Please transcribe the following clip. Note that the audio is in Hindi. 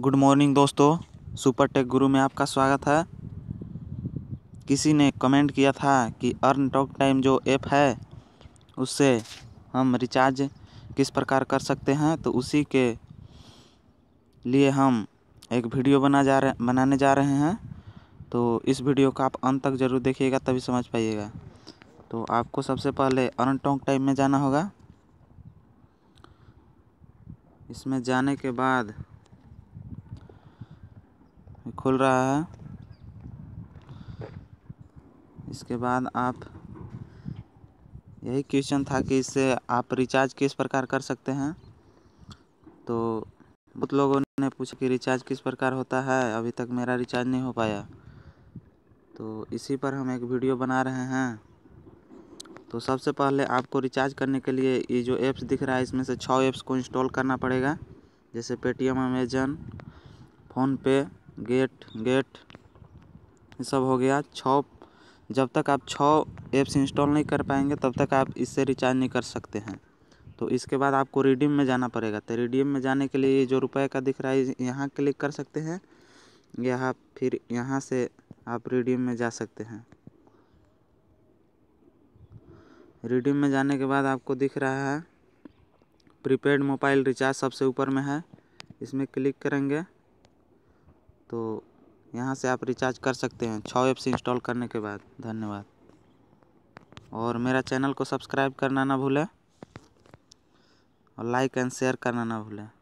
गुड मॉर्निंग दोस्तों सुपर टेक गुरु में आपका स्वागत है किसी ने कमेंट किया था कि अर्न टॉक टाइम जो ऐप है उससे हम रिचार्ज किस प्रकार कर सकते हैं तो उसी के लिए हम एक वीडियो बना जा रहे बनाने जा रहे हैं तो इस वीडियो का आप अंत तक ज़रूर देखिएगा तभी समझ पाइएगा तो आपको सबसे पहले अर्न टॉक टाइम में जाना होगा इसमें जाने के बाद खुल रहा है इसके बाद आप यही क्वेश्चन था कि इससे आप रिचार्ज किस प्रकार कर सकते हैं तो बहुत लोगों ने पूछा कि रिचार्ज किस प्रकार होता है अभी तक मेरा रिचार्ज नहीं हो पाया तो इसी पर हम एक वीडियो बना रहे हैं तो सबसे पहले आपको रिचार्ज करने के लिए ये जो ऐप्स दिख रहा है इसमें से छः ऐप्स को इंस्टॉल करना पड़ेगा जैसे Paytm Amazon PhonePe get get ये सब हो गया छ जब तक आप छः ऐप्स इंस्टॉल नहीं कर पाएंगे तब तक आप इससे रिचार्ज नहीं कर सकते हैं तो इसके बाद आपको रिडीम में जाना पड़ेगा तो रिडीम में जाने के लिए जो रुपए का दिख रहा है यहाँ क्लिक कर सकते हैं यहाँ फिर यहाँ से आप रिडीम में जा सकते हैं रिडीम में जाने के बाद आपको दिख रहा है प्रीपेड मोबाइल रिचार्ज सबसे ऊपर में है इसमें क्लिक करेंगे तो यहाँ से आप रिचार्ज कर सकते हैं छः ऐप्स इंस्टॉल करने के बाद धन्यवाद और मेरा चैनल को सब्सक्राइब करना ना भूलें और लाइक एंड शेयर करना ना भूलें